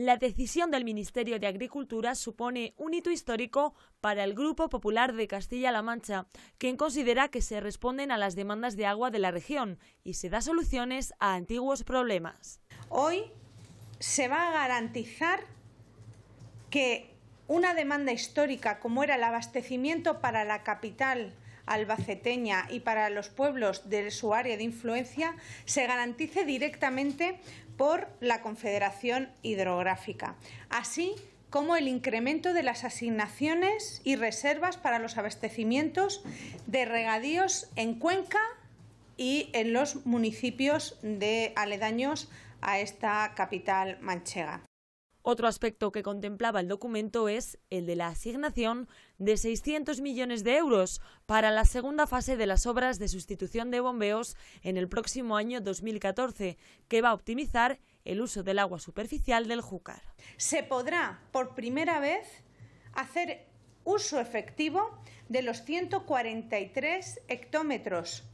La decisión del Ministerio de Agricultura supone un hito histórico para el Grupo Popular de Castilla-La Mancha, quien considera que se responden a las demandas de agua de la región y se da soluciones a antiguos problemas. Hoy se va a garantizar que una demanda histórica como era el abastecimiento para la capital albaceteña y para los pueblos de su área de influencia se garantice directamente por la Confederación Hidrográfica. Así, como el incremento de las asignaciones y reservas para los abastecimientos de regadíos en Cuenca y en los municipios de aledaños a esta capital manchega. Otro aspecto que contemplaba el documento es el de la asignación de 600 millones de euros para la segunda fase de las obras de sustitución de bombeos en el próximo año 2014, que va a optimizar el uso del agua superficial del Júcar. Se podrá, por primera vez, hacer uso efectivo de los 143 hectómetros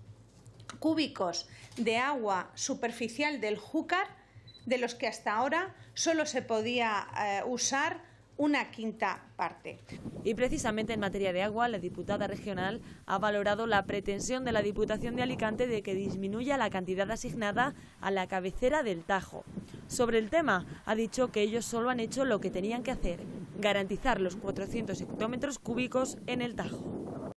cúbicos de agua superficial del Júcar de los que hasta ahora solo se podía eh, usar una quinta parte. Y precisamente en materia de agua, la diputada regional ha valorado la pretensión de la Diputación de Alicante de que disminuya la cantidad asignada a la cabecera del Tajo. Sobre el tema, ha dicho que ellos solo han hecho lo que tenían que hacer, garantizar los 400 hectómetros cúbicos en el Tajo.